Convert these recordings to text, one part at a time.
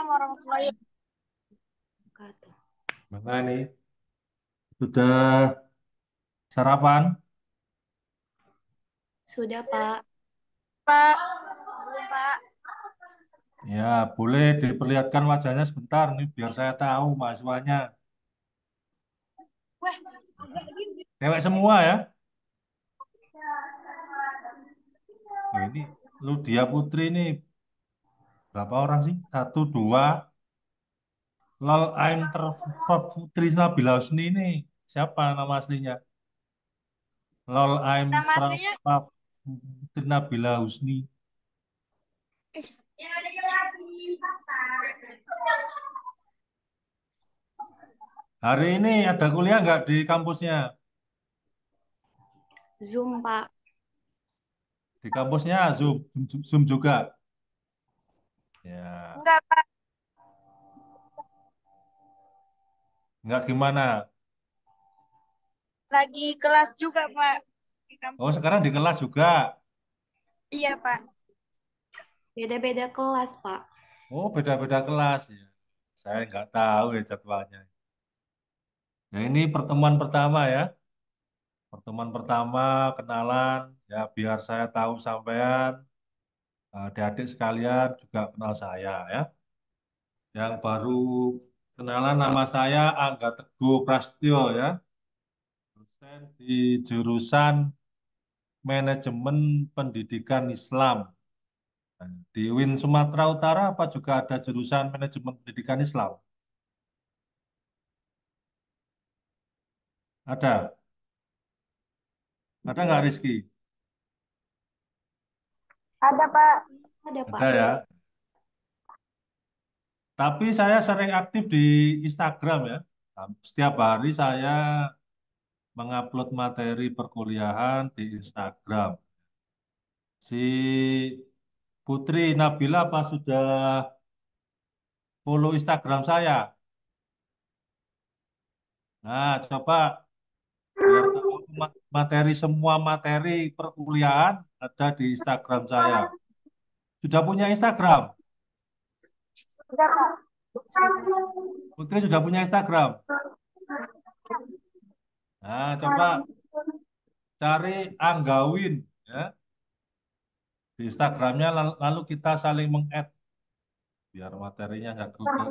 warahmatullahi wabarakatuh. Ya. Mana nih? Sudah sarapan? Sudah, Pak. Pak. Pak. Ya, boleh diperlihatkan wajahnya sebentar nih biar saya tahu mahasiswanya. Cewek semua ya? Nah, ini Ludia Putri nih berapa orang sih? Satu, dua. Lol Ain Trisna Bilausni ini siapa nama aslinya? Lol Ain Trisna Bilausni. Hari ini ada kuliah nggak di kampusnya? Zoom, Pak. Di kampusnya Zoom, Zoom juga. Ya. Enggak, Pak. Enggak gimana? Lagi kelas juga, Pak. Di Oh, sekarang di kelas juga? Iya, Pak. Beda-beda kelas, Pak. Oh, beda-beda kelas. ya. Saya enggak tahu ya jadwalnya. Nah, ini pertemuan pertama ya. Pertemuan pertama, kenalan. Ya, biar saya tahu sampean Eh, adik-adik sekalian juga kenal saya ya. Yang baru kenalan nama saya Angga Teguh Prastio ya. Dosen di jurusan Manajemen Pendidikan Islam. Di Win Sumatera Utara apa juga ada jurusan Manajemen Pendidikan Islam? Ada? Ada nggak Rizky? Ada Pak. Ada Pak. Ada ya. Tapi saya sering aktif di Instagram ya. Setiap hari saya mengupload materi perkuliahan di Instagram. Si Putri Nabila apa sudah follow Instagram saya? Nah, coba materi semua materi perkuliahan ada di Instagram saya. Sudah punya Instagram? Putri sudah punya Instagram? Nah, coba cari Anggawin ya. Di Instagramnya lalu kita saling meng-add biar materinya nggak kebal.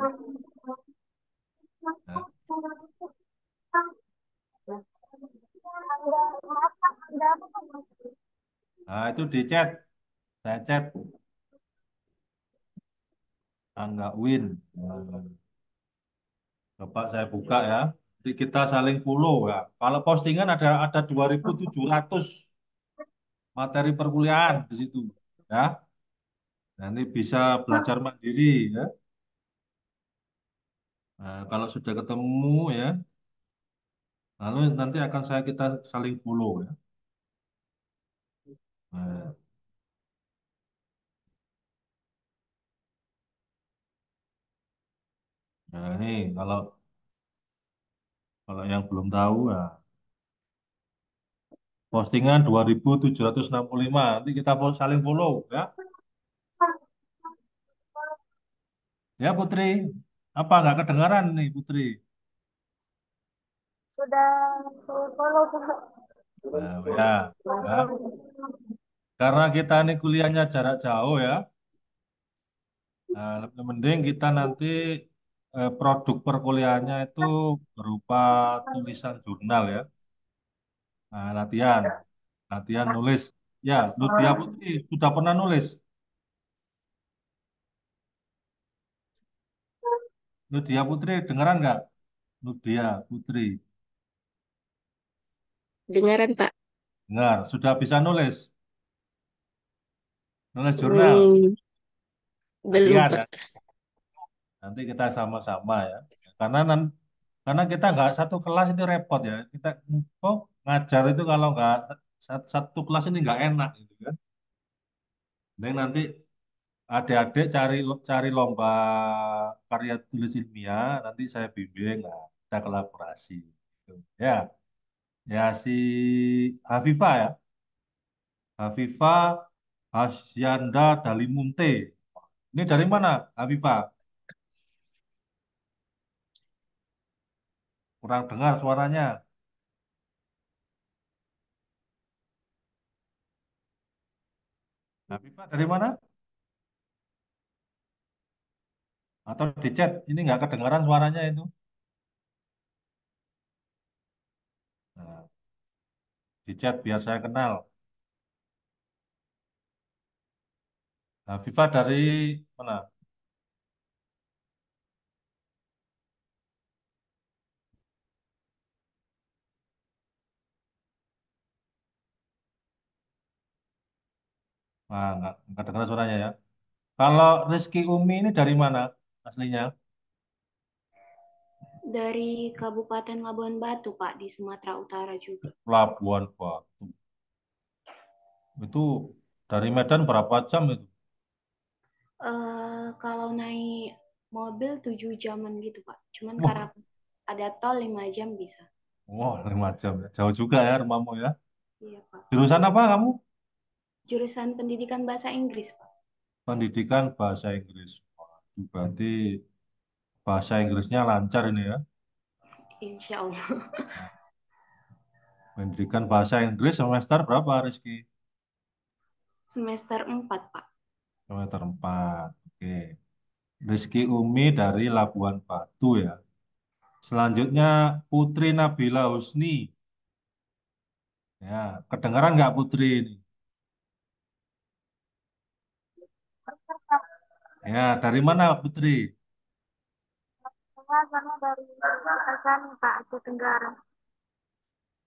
Nah nah itu di chat saya chat Angga Win eh, Coba saya buka ya jadi kita saling follow ya kalau postingan ada ada 2.700 materi perkuliahan di situ ya nah, ini bisa belajar mandiri ya nah, kalau sudah ketemu ya Lalu nanti akan saya kita saling follow ya. Nah. nah ini kalau kalau yang belum tahu ya postingan 2765 nanti kita saling follow ya. Ya Putri, apa nggak kedengaran nih Putri? Sudah kalau follow ya, ya. ya. Karena kita ini kuliahnya jarak jauh ya. Nah, lebih mending kita nanti eh, produk perkuliahannya itu berupa tulisan jurnal ya. Nah, latihan, latihan nulis. Ya, Nudia Putri sudah pernah nulis? Nudia Putri, dengeran nggak? Nudia Putri. Dengaran, Pak. Dengar, sudah bisa nulis? Nulis jurnal? Hmm, belum, Pak. Ya? Nanti kita sama-sama ya. Karena karena kita nggak satu kelas itu repot ya. Kita oh, ngajar itu kalau nggak satu kelas ini nggak enak gitu kan. Dan nanti adik-adik cari cari lomba karya tulis ilmiah, nanti saya bimbing, lah kita kolaborasi. Gitu. Ya. Ya si Hafifa ya. Hafifa Hasyanda Dalimunte. Ini dari mana Hafifa? Kurang dengar suaranya. Hafifa dari mana? Atau di chat, ini nggak kedengaran suaranya itu. Di chat biar saya kenal. Nah, Viva dari mana? Wah, nggak, nggak dengar suaranya ya. Kalau Rizky Umi ini dari mana aslinya? dari Kabupaten Labuan Batu, Pak, di Sumatera Utara juga. Labuan Batu. Itu dari Medan berapa jam itu? Uh, kalau naik mobil 7 jaman gitu, Pak. Cuman Wah. karena ada tol 5 jam bisa. Wah, 5 jam. Jauh juga ya rumahmu ya. Iya, Pak. Jurusan apa kamu? Jurusan pendidikan bahasa Inggris, Pak. Pendidikan bahasa Inggris. Berarti bahasa Inggrisnya lancar ini ya. Insya Allah. Pendidikan bahasa Inggris semester berapa, Rizky? Semester 4, Pak. Semester 4, oke. Rizky Umi dari Labuan Batu ya. Selanjutnya Putri Nabila Husni. Ya, kedengaran nggak Putri ini? Ya, dari mana Putri? Ya sama dari Aceh Pak, Aceh Tenggara.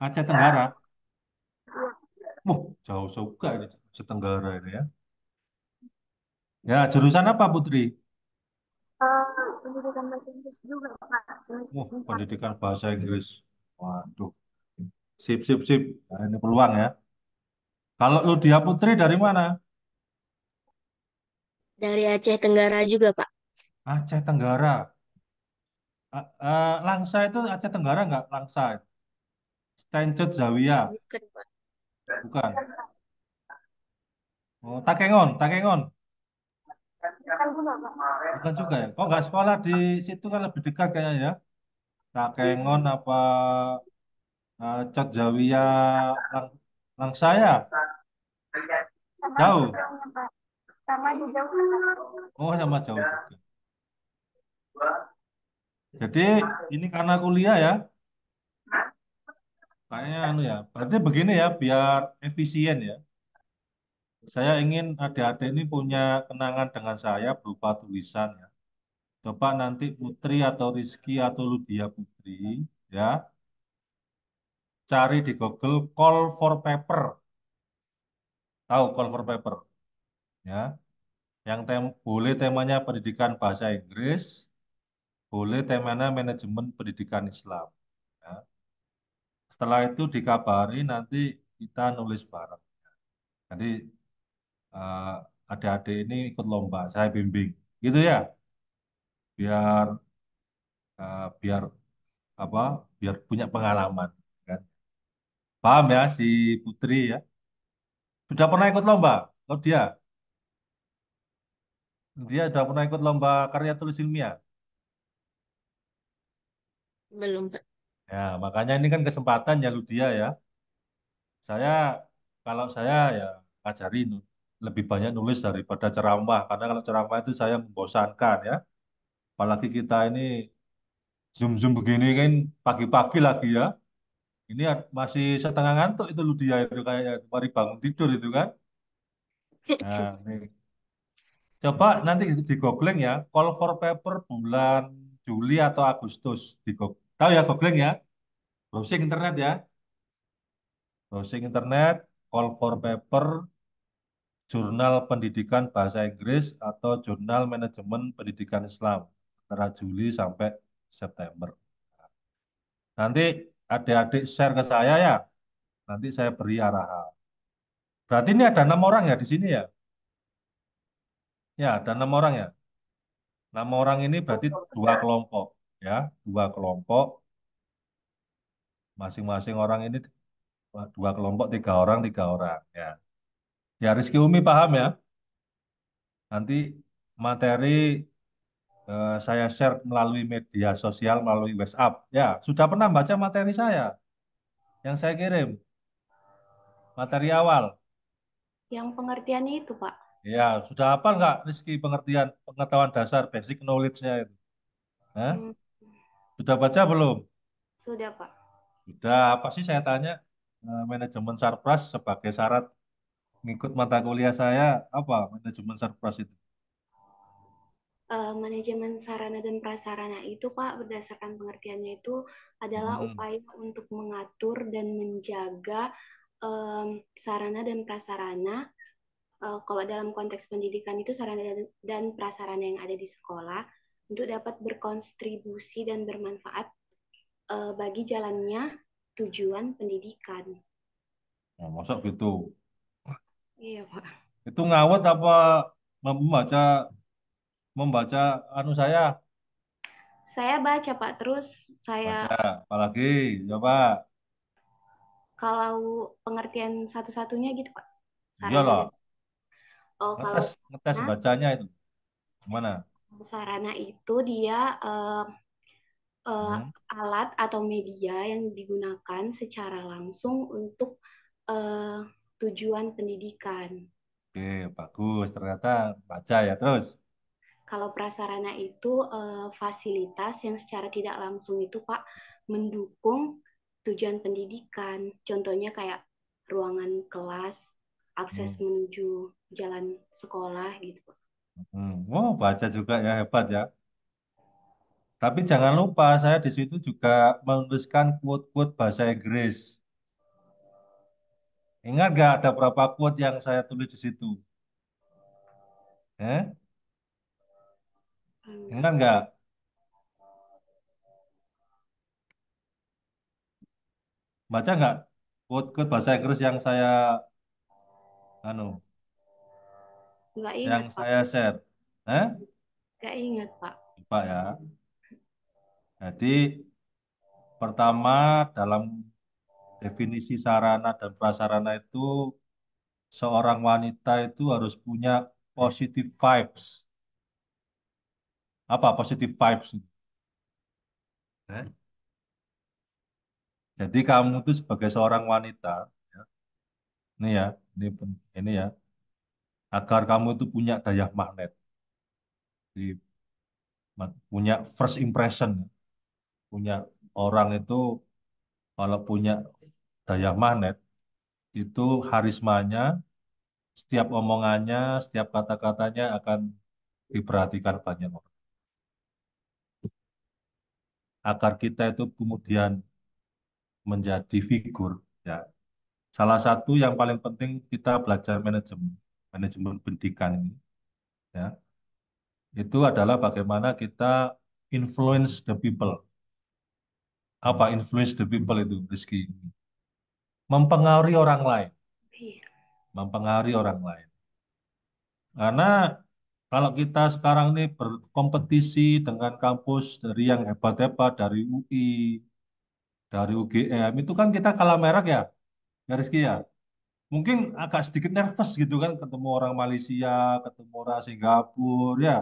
Aceh Tenggara? Iya. Wah, jauh juga ini Aceh Tenggara ini ya. Ya, jurusan apa Putri? Uh, pendidikan bahasa Inggris juga Pak. Wah, pendidikan bahasa Inggris. Waduh. Sip, sip, sip. Nah, ini peluang ya. Kalau lu dia Putri dari mana? Dari Aceh Tenggara juga, Pak. Aceh Tenggara uh, Langsa itu Aceh Tenggara nggak Langsa? Stencut Zawiya. Bukan, Pak. Bukan. Oh, Takengon, Takengon. Bukan juga ya. Kok nggak sekolah di situ kan lebih dekat kayaknya ya. Takengon apa uh, Jawia, Jawiya Lang ya? Jauh. Sama jauh. Oh, sama jauh juga. Jadi ini karena kuliah ya, kayaknya anu ya. Berarti begini ya, biar efisien ya. Saya ingin adik-adik ini punya kenangan dengan saya berupa tulisan ya. Coba nanti Putri atau Rizky atau Ludia Putri ya, cari di Google call for paper. Tahu call for paper? Ya. Yang tem boleh temanya pendidikan bahasa Inggris, boleh temanya Manajemen Pendidikan Islam. Ya. Setelah itu dikabari nanti kita nulis bareng. Jadi ya. uh, eh, adik-adik ini ikut lomba, saya bimbing, gitu ya, biar uh, biar apa, biar punya pengalaman, kan? Paham ya si Putri ya? Sudah pernah ikut lomba, Kalau dia? Dia sudah pernah ikut lomba karya tulis ilmiah belum Pak. Ya, makanya ini kan kesempatan ya Ludia ya. Saya kalau saya ya ajarin lebih banyak nulis daripada ceramah karena kalau ceramah itu saya membosankan ya. Apalagi kita ini zoom-zoom begini kan pagi-pagi lagi ya. Ini masih setengah ngantuk itu Ludia itu kayak mari bangun tidur itu kan. Nah, ini Coba nanti di googling ya, call for paper bulan Juli atau Agustus di Google Tahu ya googling ya? Browsing internet ya. Browsing internet, call for paper, jurnal pendidikan bahasa Inggris atau jurnal manajemen pendidikan Islam antara Juli sampai September. Nanti adik-adik share ke saya ya. Nanti saya beri arahan. Berarti ini ada enam orang ya di sini ya? Ya, ada enam orang ya. Enam orang ini berarti dua kelompok ya dua kelompok masing-masing orang ini dua kelompok tiga orang tiga orang ya ya Rizky Umi paham ya nanti materi eh, saya share melalui media sosial melalui WhatsApp ya sudah pernah baca materi saya yang saya kirim materi awal yang pengertiannya itu pak ya sudah apa enggak Rizky pengertian pengetahuan dasar basic knowledge-nya itu Hmm. Sudah baca belum? Sudah, Pak. Sudah, apa sih saya tanya eh, manajemen sarpras sebagai syarat ngikut mata kuliah saya apa manajemen sarpras itu? Uh, manajemen sarana dan prasarana itu Pak berdasarkan pengertiannya itu adalah hmm. upaya untuk mengatur dan menjaga um, sarana dan prasarana uh, kalau dalam konteks pendidikan itu sarana dan prasarana yang ada di sekolah untuk dapat berkontribusi dan bermanfaat uh, bagi jalannya tujuan pendidikan. Nah, ya, masa gitu? Iya, Pak. Itu ngawet apa membaca membaca anu saya? Saya baca, Pak. Terus saya baca. apalagi coba. Ya, kalau pengertian satu-satunya gitu, Pak. Iya loh. Oh, ngetes, kalau ngetes nah, bacanya itu. Gimana? sarana itu dia uh, uh, hmm. alat atau media yang digunakan secara langsung untuk uh, tujuan pendidikan. Oke, bagus. Ternyata baca ya terus. Kalau prasarana itu uh, fasilitas yang secara tidak langsung itu Pak mendukung tujuan pendidikan. Contohnya kayak ruangan kelas, akses hmm. menuju jalan sekolah gitu Pak. Hmm. Oh, baca juga ya hebat ya. Tapi jangan lupa saya di situ juga menuliskan quote-quote bahasa Inggris. Ingat gak ada berapa quote yang saya tulis di situ? Eh? Ingat gak? Baca nggak quote-quote bahasa Inggris yang saya anu Enggak ingat, yang Pak. saya share. Eh? Enggak ingat, Pak. Pak ya. Jadi pertama dalam definisi sarana dan prasarana itu seorang wanita itu harus punya positive vibes. Apa positive vibes? Eh? Jadi kamu itu sebagai seorang wanita, ya, ini ya, ini ini ya, agar kamu itu punya daya magnet. Jadi, punya first impression. Punya orang itu kalau punya daya magnet, itu harismanya, setiap omongannya, setiap kata-katanya akan diperhatikan banyak orang. Agar kita itu kemudian menjadi figur, ya. Salah satu yang paling penting kita belajar manajemen manajemen pendidikan ini, ya, itu adalah bagaimana kita influence the people. Apa hmm. influence the people itu, Rizky? Mempengaruhi orang lain. Iya. Mempengaruhi orang lain. Karena kalau kita sekarang ini berkompetisi dengan kampus dari yang hebat-hebat, dari UI, dari UGM, itu kan kita kalah merek ya, ya Rizky ya? mungkin agak sedikit nervous gitu kan ketemu orang Malaysia, ketemu orang Singapura ya.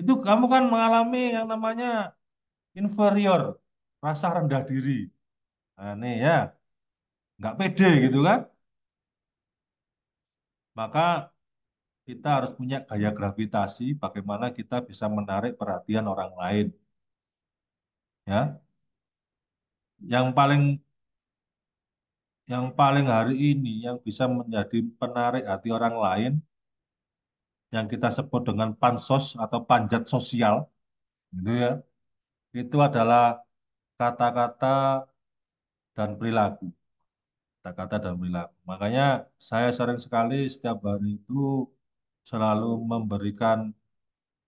Itu kamu kan mengalami yang namanya inferior, rasa rendah diri. Aneh ya. Nggak pede gitu kan. Maka kita harus punya gaya gravitasi bagaimana kita bisa menarik perhatian orang lain. Ya. Yang paling yang paling hari ini yang bisa menjadi penarik hati orang lain yang kita sebut dengan pansos atau panjat sosial gitu ya itu adalah kata-kata dan perilaku kata-kata dan perilaku. Makanya saya sering sekali setiap hari itu selalu memberikan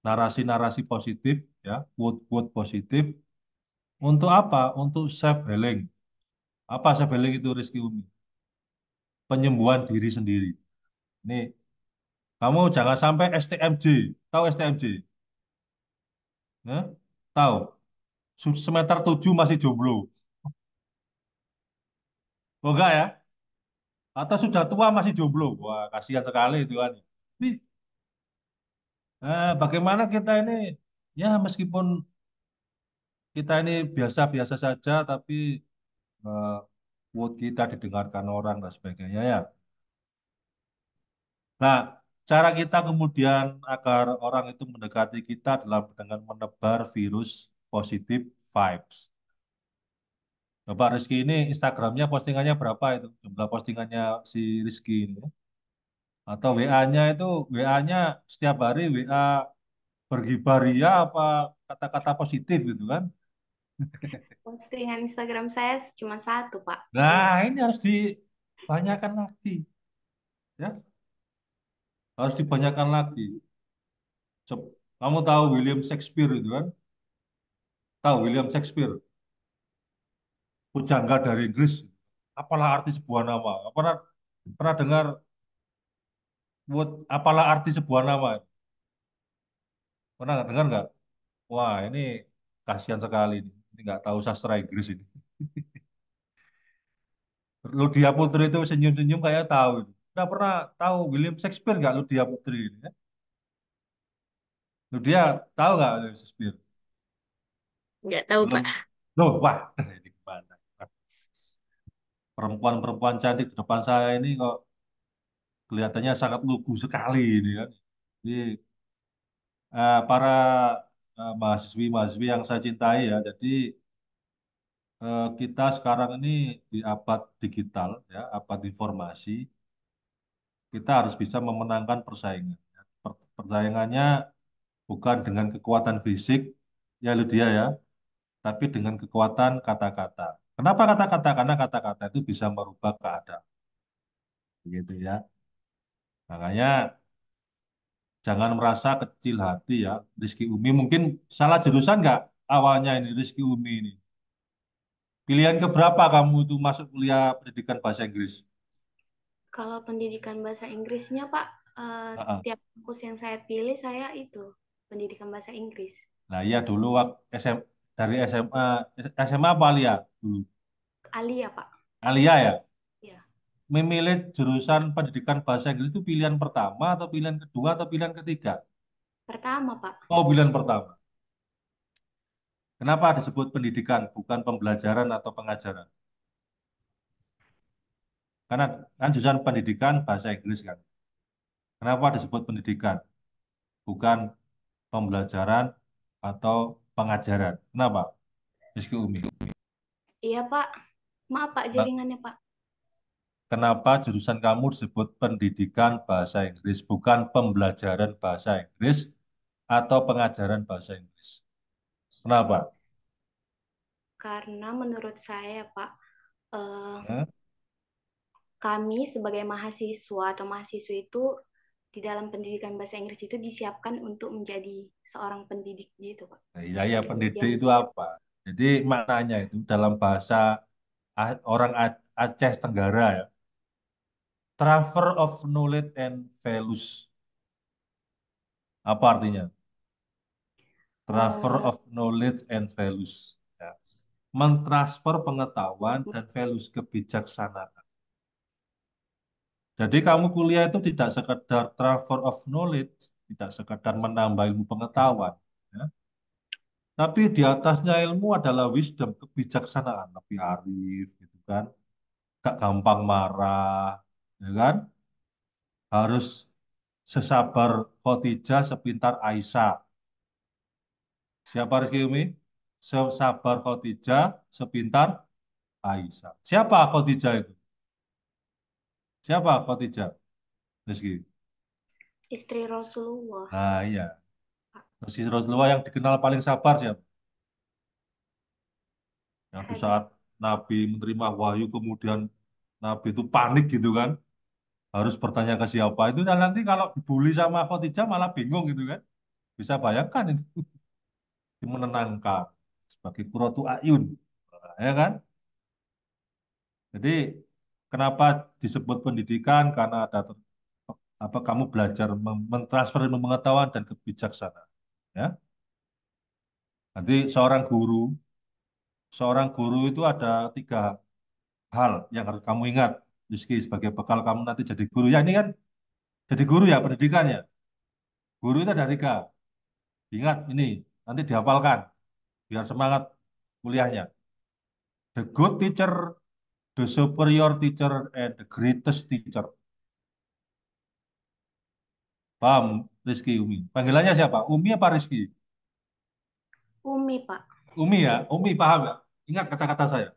narasi-narasi positif, ya, quote-quote positif. Untuk apa? Untuk self healing. Apa seveling itu Rizky Umi? Penyembuhan diri sendiri. Nih, kamu jangan sampai STMJ. Tahu STMJ? ya tahu. Semester tujuh masih jomblo. Oh enggak ya? Atau sudah tua masih jomblo. Wah, kasihan sekali itu kan. Tapi nah, bagaimana kita ini ya meskipun kita ini biasa-biasa saja tapi uh, kita didengarkan orang dan sebagainya ya. Nah, cara kita kemudian agar orang itu mendekati kita adalah dengan menebar virus positif vibes. Bapak Rizky ini Instagramnya postingannya berapa itu? Jumlah postingannya si Rizky ini. Atau iya. WA-nya itu, WA-nya setiap hari WA bergibaria apa kata-kata positif gitu kan? Postingan Instagram saya cuma satu, Pak. Nah, ini harus dibanyakan lagi. Ya. Harus dibanyakan lagi. Kamu tahu William Shakespeare itu kan? Tahu William Shakespeare? Pujangga dari Inggris. Apalah arti sebuah nama? Pernah pernah dengar buat apalah arti sebuah nama? Pernah dengar nggak? Wah, ini kasihan sekali nih nggak tahu sastra Inggris ini. Ludia Putri itu senyum-senyum kayak tahu. Nggak pernah tahu William Shakespeare nggak Ludia Putri ini? Ya? Ludia tahu nggak William Shakespeare? Nggak tahu Belum. Pak. Loh, wah, ini gimana? Perempuan-perempuan cantik di depan saya ini kok kelihatannya sangat lugu sekali ini kan. Jadi uh, eh, para uh, mahasiswi-mahasiswi yang saya cintai ya. Jadi eh, kita sekarang ini di abad digital ya, abad informasi, kita harus bisa memenangkan persaingan. Ya. Persaingannya bukan dengan kekuatan fisik, ya Lydia ya, tapi dengan kekuatan kata-kata. Kenapa kata-kata? Karena kata-kata itu bisa merubah keadaan. Begitu ya. Makanya jangan merasa kecil hati ya Rizky Umi mungkin salah jurusan nggak awalnya ini Rizky Umi ini pilihan keberapa kamu itu masuk kuliah pendidikan bahasa Inggris kalau pendidikan bahasa Inggrisnya Pak uh, uh -uh. tiap kampus yang saya pilih saya itu pendidikan bahasa Inggris nah iya dulu waktu SM, dari SMA SMA apa Alia dulu Alia Pak Alia ya memilih jurusan pendidikan bahasa Inggris itu pilihan pertama atau pilihan kedua atau pilihan ketiga? Pertama, Pak. Oh, pilihan pertama. Kenapa disebut pendidikan, bukan pembelajaran atau pengajaran? Karena kan jurusan pendidikan bahasa Inggris kan. Kenapa disebut pendidikan, bukan pembelajaran atau pengajaran? Kenapa? Rizky Umi. Iya, Pak. Maaf, Pak, nah, jaringannya, Pak kenapa jurusan kamu disebut pendidikan bahasa Inggris, bukan pembelajaran bahasa Inggris atau pengajaran bahasa Inggris? Kenapa? Karena menurut saya, Pak, uh, hmm? kami sebagai mahasiswa atau mahasiswa itu di dalam pendidikan bahasa Inggris itu disiapkan untuk menjadi seorang pendidik gitu Pak. Nah, iya ya pendidik itu apa? Jadi maknanya itu dalam bahasa orang Aceh Tenggara ya, transfer of knowledge and values. Apa artinya? Transfer eh. of knowledge and values. Ya. Mentransfer pengetahuan dan values kebijaksanaan. Jadi kamu kuliah itu tidak sekedar transfer of knowledge, tidak sekedar menambah ilmu pengetahuan. Ya. Tapi di atasnya ilmu adalah wisdom, kebijaksanaan, lebih arif, gitu kan. Gak gampang marah, ya kan? Harus sesabar Khadijah, sepintar Aisyah. Siapa Rizky Umi? Sesabar Khadijah, sepintar Aisyah. Siapa Khadijah itu? Siapa Khadijah? Rizky. Istri Rasulullah. Nah, iya. Istri Rasulullah yang dikenal paling sabar siapa? Yang di saat Nabi menerima wahyu kemudian Nabi itu panik gitu kan harus bertanya ke siapa itu dan nah, nanti kalau dibully sama Khotija malah bingung gitu kan bisa bayangkan itu menenangkan sebagai kuratu ayun ya kan jadi kenapa disebut pendidikan karena ada apa kamu belajar mentransfer ilmu pengetahuan dan kebijaksanaan ya nanti seorang guru seorang guru itu ada tiga hal yang harus kamu ingat Rizky sebagai bekal kamu nanti jadi guru. Ya ini kan jadi guru ya pendidikannya. Guru itu ada tiga. Ingat ini, nanti dihafalkan. Biar semangat kuliahnya. The good teacher, the superior teacher, and the greatest teacher. Paham Rizky Umi? Panggilannya siapa? Umi apa Rizky Umi, Pak. Umi ya? Umi paham ya? Ingat kata-kata saya.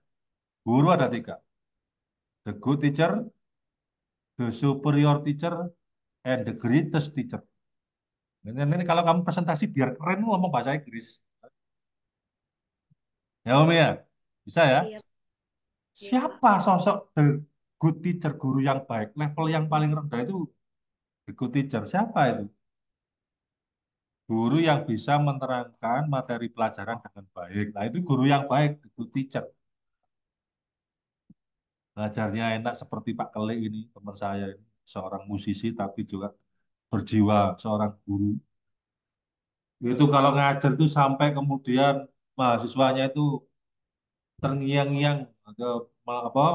Guru ada tiga the good teacher, the superior teacher, and the greatest teacher. Ini, ini kalau kamu presentasi biar keren ngomong bahasa Inggris. Ya Om ya, bisa ya? Iya. Siapa iya, sosok the good teacher, guru yang baik, level yang paling rendah itu the good teacher. Siapa itu? Guru yang bisa menerangkan materi pelajaran dengan baik. Nah itu guru yang baik, the good teacher belajarnya enak seperti Pak Kelik ini teman saya ini seorang musisi tapi juga berjiwa seorang guru itu kalau ngajar itu sampai kemudian mahasiswanya itu terngiang-ngiang apa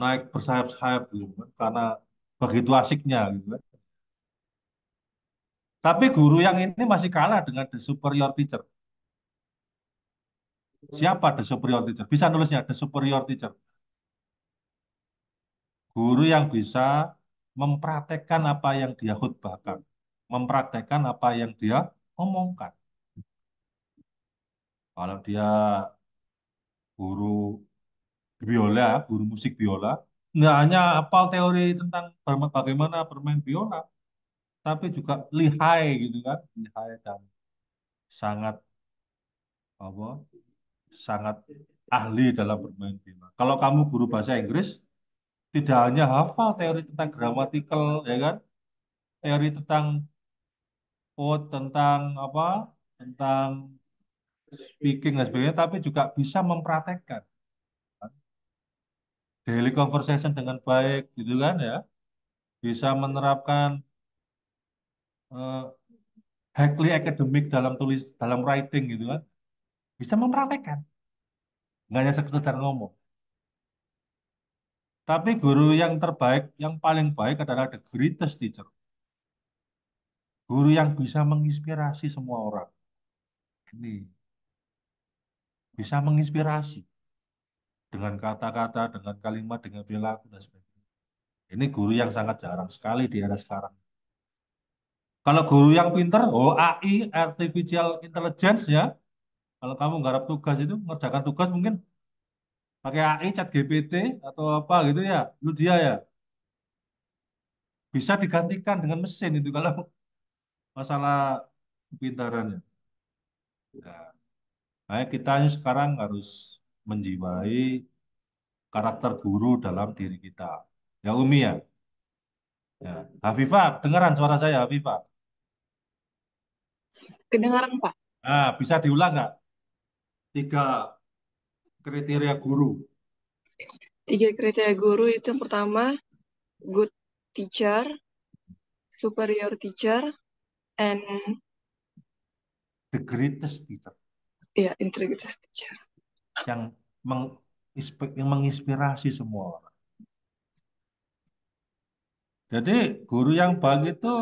naik bersayap-sayap gitu kan, karena begitu asiknya gitu kan. Tapi guru yang ini masih kalah dengan the superior teacher. Siapa the superior teacher? Bisa nulisnya the superior teacher. Guru yang bisa mempraktekkan apa yang dia khutbahkan, mempraktekkan apa yang dia omongkan. Kalau dia guru biola, guru musik biola, nggak hanya apal teori tentang bagaimana bermain biola, tapi juga lihai gitu kan, lihai dan sangat apa, sangat ahli dalam bermain biola. Kalau kamu guru bahasa Inggris, tidak hanya hafal teori tentang gramatikal ya kan teori tentang oh tentang apa tentang speaking dan sebagainya tapi juga bisa mempraktekkan kan? daily conversation dengan baik gitu kan ya bisa menerapkan uh, Hackley academic dalam tulis dalam writing gitu kan bisa mempraktekkan nggak hanya sekedar ngomong tapi guru yang terbaik, yang paling baik adalah the greatest teacher. Guru yang bisa menginspirasi semua orang. Ini bisa menginspirasi dengan kata-kata, dengan kalimat, dengan perilaku dan sebagainya. Ini guru yang sangat jarang sekali di era sekarang. Kalau guru yang pinter, oh AI, artificial intelligence ya. Kalau kamu garap tugas itu, mengerjakan tugas mungkin pakai AI chat GPT atau apa gitu ya lu dia ya bisa digantikan dengan mesin itu kalau masalah kepintarannya nah, kita sekarang harus menjiwai karakter guru dalam diri kita ya Umi ya ya Hafifah dengaran suara saya Hafifah kedengaran Pak nah, bisa diulang nggak tiga kriteria guru? Tiga kriteria guru itu yang pertama good teacher, superior teacher, and the greatest teacher. Iya, yeah, greatest teacher. Yang meng yang menginspirasi semua orang. Jadi guru yang baik itu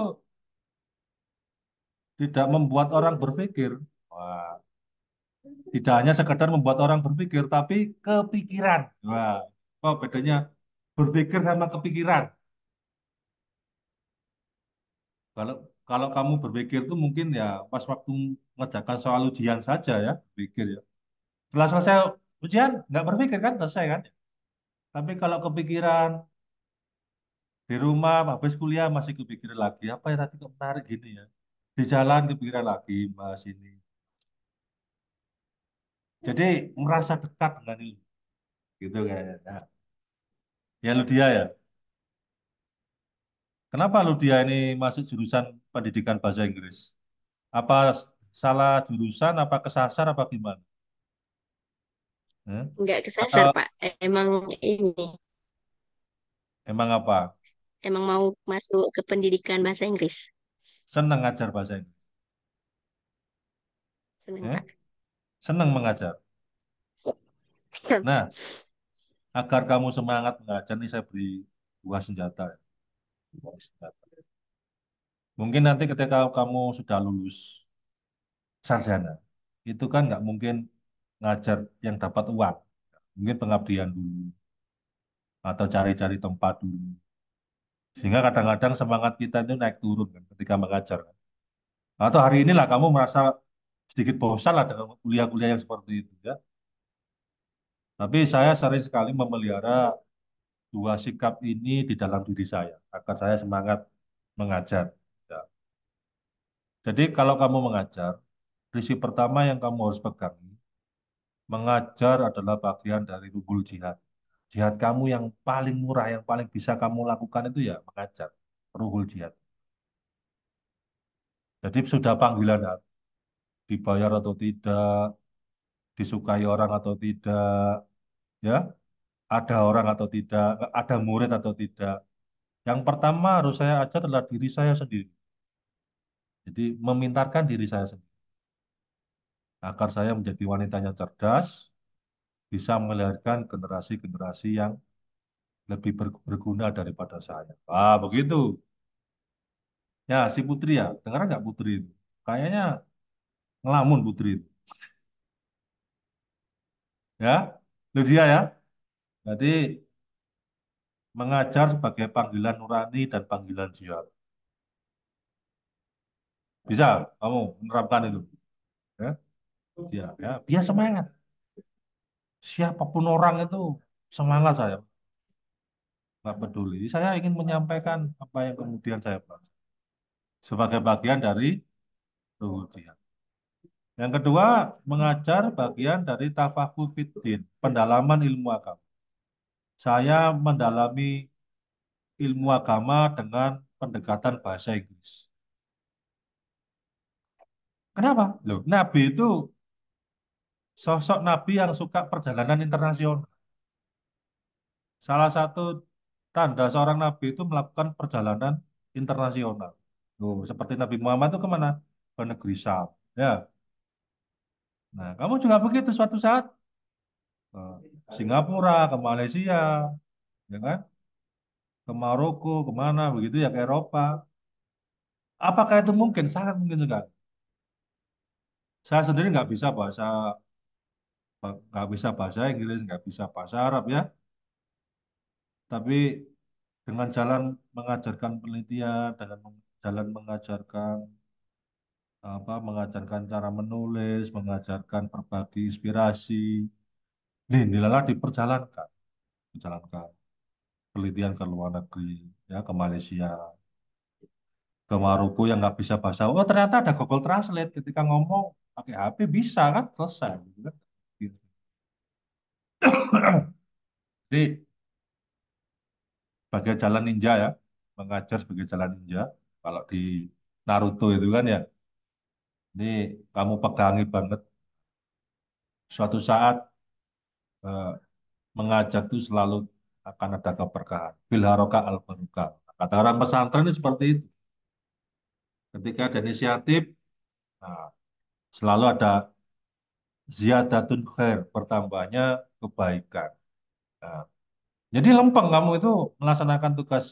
tidak membuat orang berpikir, wah tidak hanya sekedar membuat orang berpikir, tapi kepikiran. Wah, apa bedanya berpikir sama kepikiran? Kalau kalau kamu berpikir itu mungkin ya pas waktu mengerjakan soal ujian saja ya, berpikir ya. Setelah selesai ujian, nggak berpikir kan, selesai kan. Tapi kalau kepikiran, di rumah habis kuliah masih kepikiran lagi apa ya tadi kok menarik gini ya di jalan kepikiran lagi mas ini jadi merasa dekat dengan itu, Gitu kayaknya. Nah. Ya nah. Ludia ya. Kenapa Ludia ini masuk jurusan pendidikan bahasa Inggris? Apa salah jurusan, apa kesasar, apa gimana? Hmm? Enggak kesasar, Atau... Pak. Emang ini. Emang apa? Emang mau masuk ke pendidikan bahasa Inggris. Senang ngajar bahasa Inggris. Senang, hmm? Pak senang mengajar. Nah, agar kamu semangat mengajar ini saya beri buah senjata. Ya. Buah senjata. Mungkin nanti ketika kamu sudah lulus sarjana, itu kan nggak mungkin ngajar yang dapat uang. Mungkin pengabdian dulu. Atau cari-cari tempat dulu. Sehingga kadang-kadang semangat kita itu naik turun kan, ketika mengajar. Kan. Atau hari inilah kamu merasa sedikit bosan lah dengan kuliah-kuliah yang seperti itu ya. Tapi saya sering sekali memelihara dua sikap ini di dalam diri saya agar saya semangat mengajar. Ya. Jadi kalau kamu mengajar, prinsip pertama yang kamu harus pegang, mengajar adalah bagian dari rubul jihad. Jihad kamu yang paling murah, yang paling bisa kamu lakukan itu ya mengajar, ruhul jihad. Jadi sudah panggilan hati dibayar atau tidak, disukai orang atau tidak, ya, ada orang atau tidak, ada murid atau tidak. Yang pertama harus saya ajar adalah diri saya sendiri. Jadi memintarkan diri saya sendiri. Agar saya menjadi wanita yang cerdas, bisa melahirkan generasi-generasi yang lebih berguna daripada saya. wah begitu. Ya, si Putri ya, dengar nggak Putri Kayaknya ngelamun putri Ya, itu dia ya. Jadi mengajar sebagai panggilan nurani dan panggilan jiwa Bisa kamu menerapkan itu. Ya. dia ya. Biar semangat. Siapapun orang itu semangat saya. Nggak peduli. Saya ingin menyampaikan apa yang kemudian saya bahas Sebagai bagian dari kemudian yang kedua, mengajar bagian dari tafahku fiddin, pendalaman ilmu agama. Saya mendalami ilmu agama dengan pendekatan bahasa Inggris. Kenapa? Loh, Nabi itu sosok Nabi yang suka perjalanan internasional. Salah satu tanda seorang Nabi itu melakukan perjalanan internasional. Loh, seperti Nabi Muhammad itu kemana? Ke negeri Syam. Ya, Nah, kamu juga begitu suatu saat ke eh, Singapura, ke Malaysia, ya kan? Ke Maroko, kemana begitu ya ke Eropa. Apakah itu mungkin? Sangat mungkin juga Saya sendiri nggak bisa bahasa nggak bisa bahasa Inggris, nggak bisa bahasa Arab ya. Tapi dengan jalan mengajarkan penelitian, dengan jalan mengajarkan apa mengajarkan cara menulis, mengajarkan berbagi inspirasi. ini inilah diperjalankan, perjalankan penelitian ke luar negeri, ya ke Malaysia, ke Maroko yang nggak bisa bahasa. Oh ternyata ada Google Translate ketika ngomong pakai HP bisa kan selesai. Jadi sebagai jalan ninja ya, mengajar sebagai jalan ninja. Kalau di Naruto itu kan ya, ini kamu pegangi banget. Suatu saat eh, mengajar itu selalu akan ada keberkahan. Bilharoka al barokah. Kata orang pesantren itu seperti itu. Ketika ada inisiatif, nah, selalu ada ziyadatun khair, pertambahnya kebaikan. Nah, jadi lempeng kamu itu melaksanakan tugas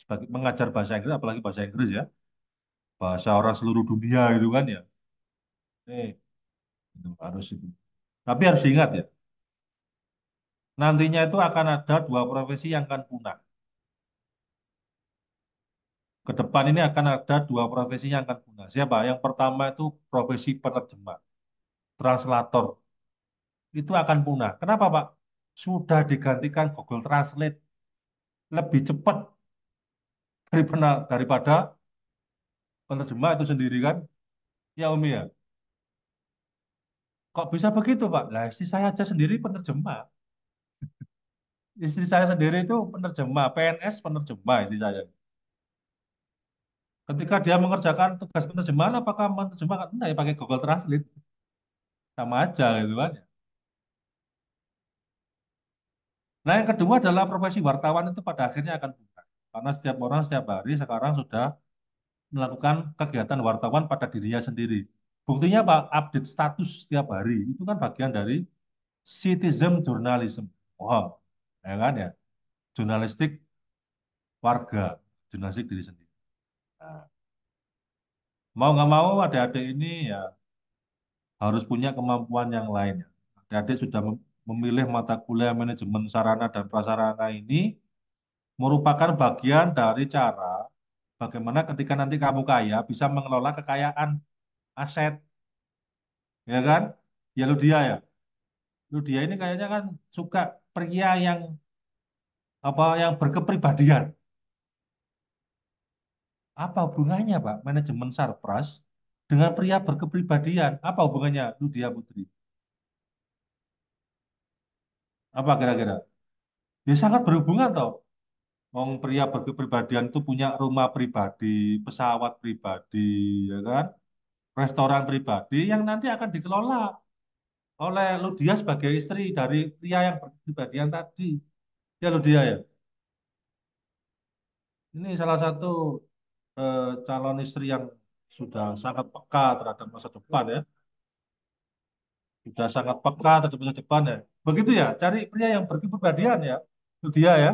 sebagai mengajar bahasa Inggris, apalagi bahasa Inggris ya bahasa orang seluruh dunia gitu kan ya. Eh, itu harus itu. Tapi harus diingat ya, nantinya itu akan ada dua profesi yang akan punah. Ke depan ini akan ada dua profesi yang akan punah. Siapa? Yang pertama itu profesi penerjemah, translator. Itu akan punah. Kenapa, Pak? Sudah digantikan Google Translate lebih cepat daripada penerjemah itu sendiri kan? Ya Umi ya? Kok bisa begitu Pak? Lah istri saya aja sendiri penerjemah. istri saya sendiri itu penerjemah, PNS penerjemah istri saya. Ketika dia mengerjakan tugas penerjemahan, apakah menerjemahkan? Nah, ya pakai Google Translate. Sama aja gitu kan. Nah yang kedua adalah profesi wartawan itu pada akhirnya akan buka. Karena setiap orang setiap hari sekarang sudah melakukan kegiatan wartawan pada dirinya sendiri. Buktinya apa? Update status setiap hari itu kan bagian dari citizen journalism. Wow, ya kan ya? Jurnalistik warga, jurnalistik diri sendiri. Nah. mau nggak mau adik-adik ini ya harus punya kemampuan yang lainnya. Adik-adik sudah memilih mata kuliah manajemen sarana dan prasarana ini merupakan bagian dari cara Bagaimana ketika nanti kamu kaya bisa mengelola kekayaan aset. Ya kan? Ya lu dia ya. Lu dia ini kayaknya kan suka pria yang apa yang berkepribadian. Apa hubungannya, Pak? Manajemen sarpras dengan pria berkepribadian. Apa hubungannya lu dia Putri? Apa kira-kira? Dia ya, sangat berhubungan toh. Wong pria berkepribadian itu punya rumah pribadi, pesawat pribadi, ya kan? Restoran pribadi yang nanti akan dikelola oleh Ludia sebagai istri dari pria yang berkepribadian tadi. Ya Ludia ya. Ini salah satu eh, calon istri yang sudah sangat peka terhadap masa depan ya. Sudah sangat peka terhadap masa depan ya. Begitu ya, cari pria yang berkepribadian ya. Ludia ya.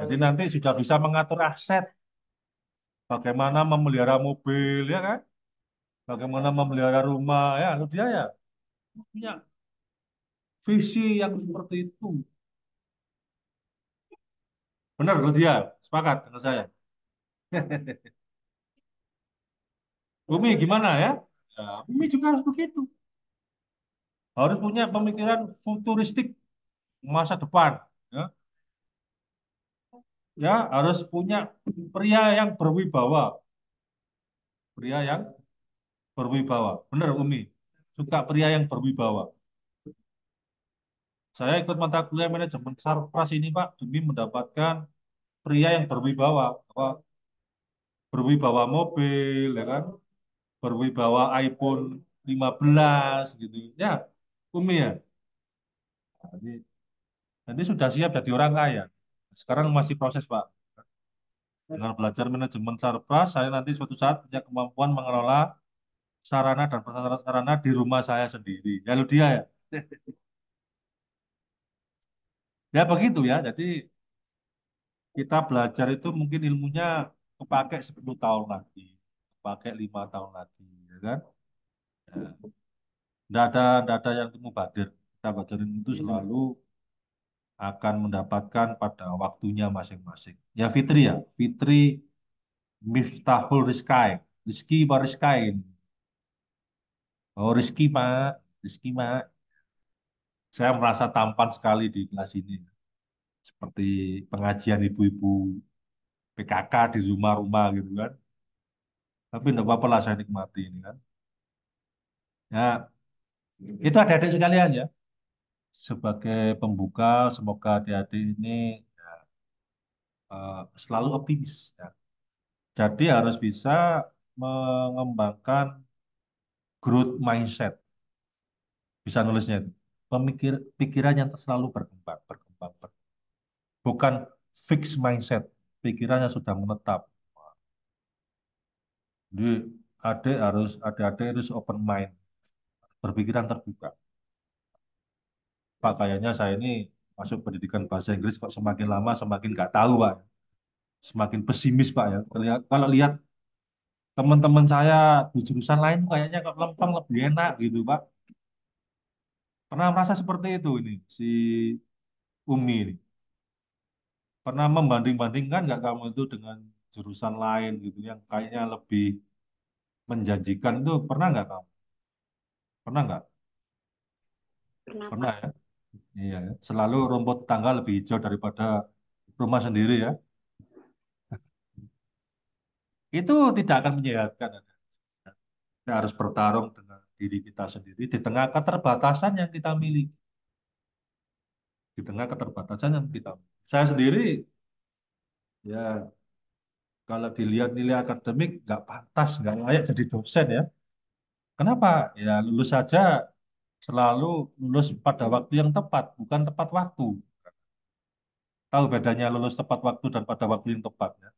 Jadi nanti sudah bisa mengatur aset. Bagaimana memelihara mobil, ya kan? Bagaimana memelihara rumah, ya. Lalu dia ya punya visi yang seperti itu. Benar, dia sepakat dengan saya. Bumi gimana ya? ya? Bumi juga harus begitu. Harus punya pemikiran futuristik masa depan. Ya ya harus punya pria yang berwibawa. Pria yang berwibawa. Benar Umi, suka pria yang berwibawa. Saya ikut mata kuliah manajemen sarpras ini Pak demi mendapatkan pria yang berwibawa, apa berwibawa mobil ya kan, berwibawa iPhone 15 gitu. Ya, Umi ya. Jadi, nanti sudah siap jadi orang kaya. Sekarang masih proses, Pak. Dengan belajar manajemen sarpras, saya nanti suatu saat punya kemampuan mengelola sarana dan prasarana sarana di rumah saya sendiri. Ya lu dia ya. ya begitu ya. Jadi kita belajar itu mungkin ilmunya kepake 10 tahun lagi, kepake lima tahun lagi, ya kan? Ya. Nah, Nggak ada, tidak ada yang temu badir. Kita bacain itu iya. selalu akan mendapatkan pada waktunya masing-masing. Ya Fitri ya, Fitri Miftahul Rizkai. Rizki Pak Rizkai. Oh Rizki Pak, Rizki Pak. Saya merasa tampan sekali di kelas ini. Seperti pengajian ibu-ibu PKK di rumah-rumah gitu kan. Tapi enggak apa-apa lah saya nikmati ini kan. Ya, itu ada adik sekalian ya sebagai pembuka semoga adik-adik ini ya, uh, selalu optimis ya. Jadi harus bisa mengembangkan growth mindset. Bisa nulisnya itu. Pemikir, pikiran yang selalu berkembang, berkembang, berkembang. Bukan fixed mindset, pikirannya sudah menetap. Jadi adik harus adik-adik harus open mind, berpikiran terbuka. Pak kayaknya saya ini masuk pendidikan bahasa Inggris kok semakin lama semakin nggak tahu Pak. Semakin pesimis Pak ya. Terlihat, kalau lihat teman-teman saya di jurusan lain kayaknya kok lempeng lebih enak gitu Pak. Pernah merasa seperti itu ini si Umi ini. Pernah membanding-bandingkan nggak kamu itu dengan jurusan lain gitu yang kayaknya lebih menjanjikan itu pernah nggak kamu? Pernah nggak? Pernah, pernah ya? Iya, selalu rumput tangga lebih hijau daripada rumah sendiri ya. Itu tidak akan menyehatkan. Kita harus bertarung dengan diri kita sendiri di tengah keterbatasan yang kita miliki. Di tengah keterbatasan yang kita miliki. Saya sendiri, ya kalau dilihat nilai akademik nggak pantas, nggak layak jadi dosen ya. Kenapa? Ya lulus saja selalu lulus pada waktu yang tepat, bukan tepat waktu. Tahu bedanya lulus tepat waktu dan pada waktu yang tepat ya.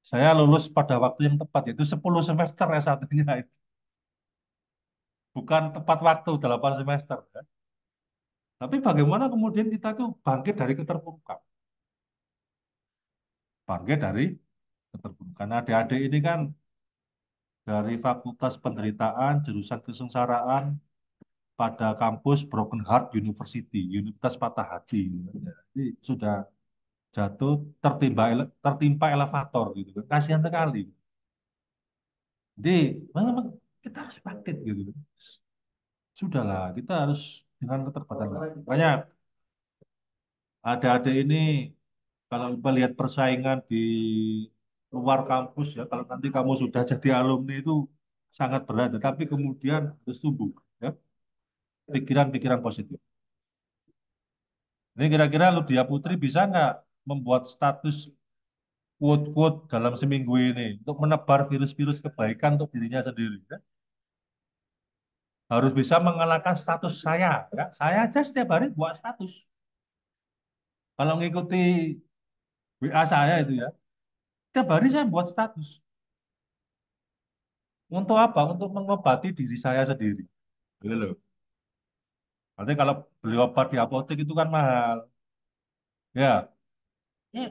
Saya lulus pada waktu yang tepat, yaitu 10 semester ya satunya itu. Bukan tepat waktu, 8 semester. Ya. Tapi bagaimana kemudian kita itu bangkit dari keterpurukan? Bangkit dari keterpurukan. Adik-adik ini kan dari fakultas penderitaan, jurusan kesengsaraan, pada kampus Broken Heart University, Universitas Patah Hati. Ya, jadi sudah jatuh tertimpa tertimpa elevator gitu kan. Kasihan sekali. Jadi memang kita harus bangkit gitu. Kan. Sudahlah, kita harus dengan keterbatasan. Banyak ada-ada ini kalau kita lihat persaingan di luar kampus ya, kalau nanti kamu sudah jadi alumni itu sangat berat, tapi kemudian harus tumbuh ya pikiran-pikiran positif. Ini kira-kira Ludia Putri bisa nggak membuat status quote-quote dalam seminggu ini untuk menebar virus-virus kebaikan untuk dirinya sendiri. Ya? Harus bisa mengalahkan status saya. Ya? Saya aja setiap hari buat status. Kalau ngikuti WA saya itu ya, setiap hari saya buat status. Untuk apa? Untuk mengobati diri saya sendiri. Gitu loh. Berarti kalau beli obat di apotek itu kan mahal. Ya, ya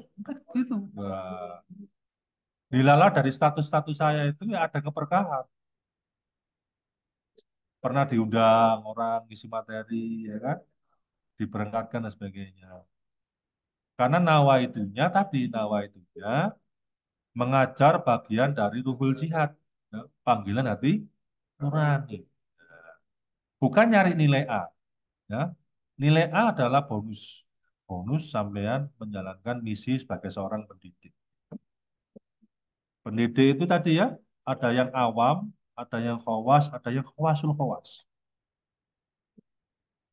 dilala dari status-status saya itu ya ada keberkahan. Pernah diundang orang isi materi, ya kan? Diberangkatkan dan sebagainya. Karena nawa itunya tadi, nawa itunya mengajar bagian dari ruhul jihad. Ya, panggilan hati nurani. Bukan nyari nilai A, Ya. Nilai A adalah bonus. Bonus sampean menjalankan misi sebagai seorang pendidik. Pendidik itu tadi ya, ada yang awam, ada yang khawas, ada yang khawasul khawas.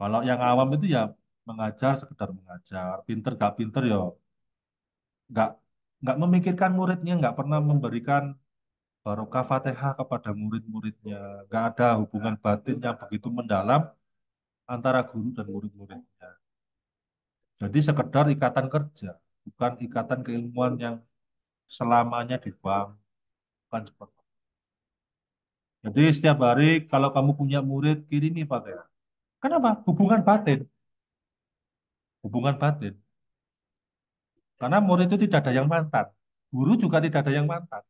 Kalau yang awam itu ya mengajar sekedar mengajar, pinter gak pinter ya gak nggak memikirkan muridnya, gak pernah memberikan barokah fatihah kepada murid-muridnya, gak ada hubungan batin yang begitu mendalam antara guru dan murid-muridnya. Jadi sekedar ikatan kerja, bukan ikatan keilmuan yang selamanya dibangun. Bukan seperti itu. Jadi setiap hari kalau kamu punya murid, kirimi pakai. Kenapa? Hubungan batin. Hubungan batin. Karena murid itu tidak ada yang mantan. Guru juga tidak ada yang mantan.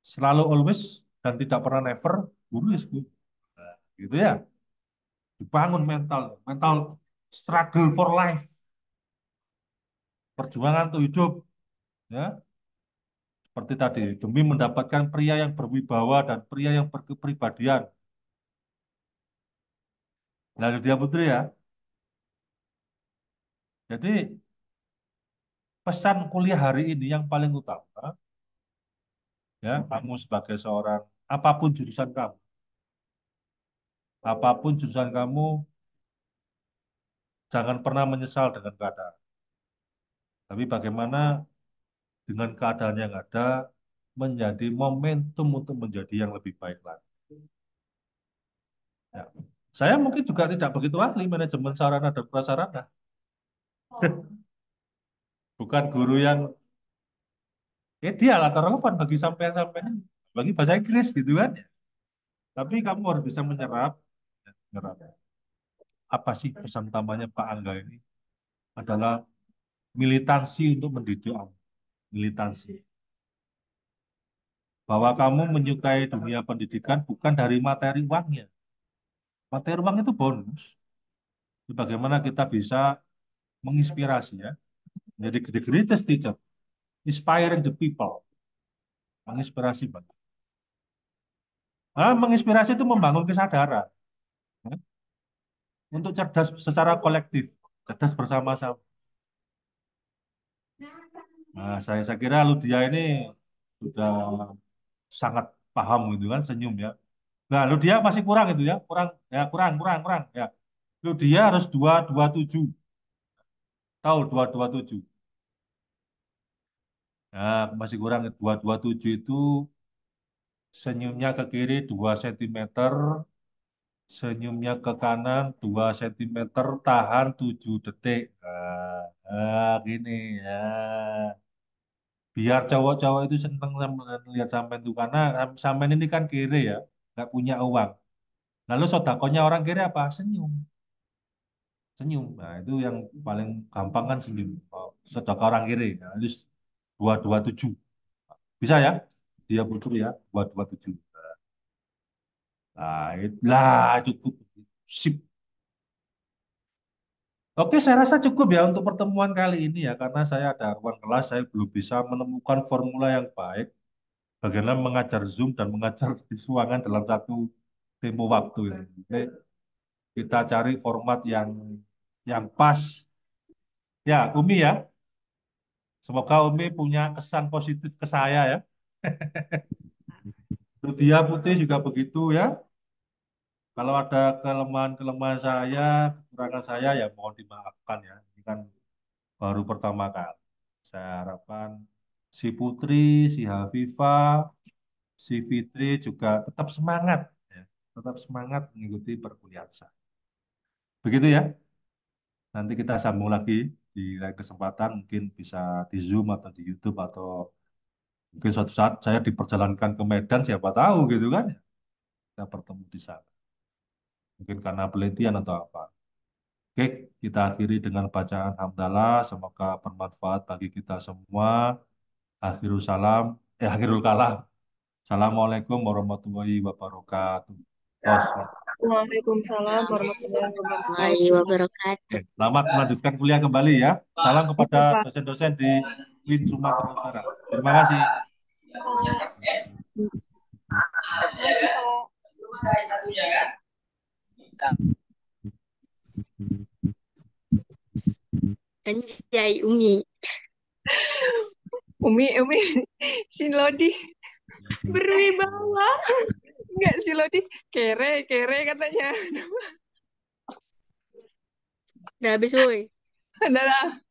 Selalu always dan tidak pernah never, guru is good. Nah, gitu ya dibangun mental mental struggle for life perjuangan untuk hidup ya seperti tadi demi mendapatkan pria yang berwibawa dan pria yang berkepribadian lalu dia ya, putri ya jadi pesan kuliah hari ini yang paling utama ya kamu sebagai seorang apapun jurusan kamu apapun jurusan kamu, jangan pernah menyesal dengan keadaan. Tapi bagaimana dengan keadaan yang ada menjadi momentum untuk menjadi yang lebih baik lagi. Ya. Saya mungkin juga tidak begitu ahli manajemen sarana dan prasarana. Oh. Bukan guru yang ideal atau relevan bagi sampean-sampean, bagi bahasa Inggris gitu kan Tapi kamu harus bisa menyerap Berat. Apa sih pesan tambahnya Pak Angga ini? Adalah militansi untuk mendidik Allah. Militansi. Bahwa kamu menyukai dunia pendidikan bukan dari materi uangnya. Materi uang itu bonus. Bagaimana kita bisa menginspirasi ya. Jadi the greatest teacher, inspiring the people. Menginspirasi banget. Nah, menginspirasi itu membangun kesadaran untuk cerdas secara kolektif, cerdas bersama-sama. Nah, saya saya kira Ludia ini sudah sangat paham gitu kan senyum ya. Nah, Ludia masih kurang itu ya, kurang ya kurang kurang kurang ya. Ludia harus tujuh, Tahu tujuh. Nah, masih kurang tujuh itu senyumnya ke kiri 2 cm, senyumnya ke kanan 2 cm tahan 7 detik nah, nah gini ya biar cowok-cowok itu seneng sama lihat sampean tuh karena sampean ini kan kiri ya nggak punya uang lalu sodakonya orang kiri apa senyum senyum nah itu yang paling gampang kan senyum oh, sodako orang kiri nah, itu dua dua tujuh bisa ya dia butuh ya dua dua tujuh Nah, cukup. Sip. Oke, saya rasa cukup ya untuk pertemuan kali ini ya, karena saya ada ruang kelas, saya belum bisa menemukan formula yang baik bagaimana mengajar Zoom dan mengajar di ruangan dalam satu tempo waktu ini. Jadi, kita cari format yang yang pas. Ya, Umi ya. Semoga Umi punya kesan positif ke saya ya. Ludia Putri juga begitu ya. Kalau ada kelemahan-kelemahan saya, kekurangan saya ya mohon dimaafkan ya. Ini kan baru pertama kali. Saya harapkan si Putri, si Hafifa, si Fitri juga tetap semangat ya. Tetap semangat mengikuti perkuliahan saya. Begitu ya. Nanti kita sambung lagi di lain kesempatan mungkin bisa di Zoom atau di YouTube atau Mungkin suatu saat saya diperjalankan ke Medan, siapa tahu gitu kan. Kita bertemu di sana. Mungkin karena penelitian atau apa. Oke, kita akhiri dengan bacaan hamdalah. Semoga bermanfaat bagi kita semua. Akhirul salam, eh akhirul kalam. Assalamualaikum warahmatullahi wabarakatuh. Ya. Waalaikumsalam warahmatullahi wabarakatuh. Selamat melanjutkan kuliah kembali ya. Salam kepada dosen-dosen di UIN Sumatera Utara. Terima kasih. Anjay Umi. Umi, Umi, Sinlodi ya. berwibawa. Enggak sih lo di kere kere katanya. Udah habis woi. Udah lah.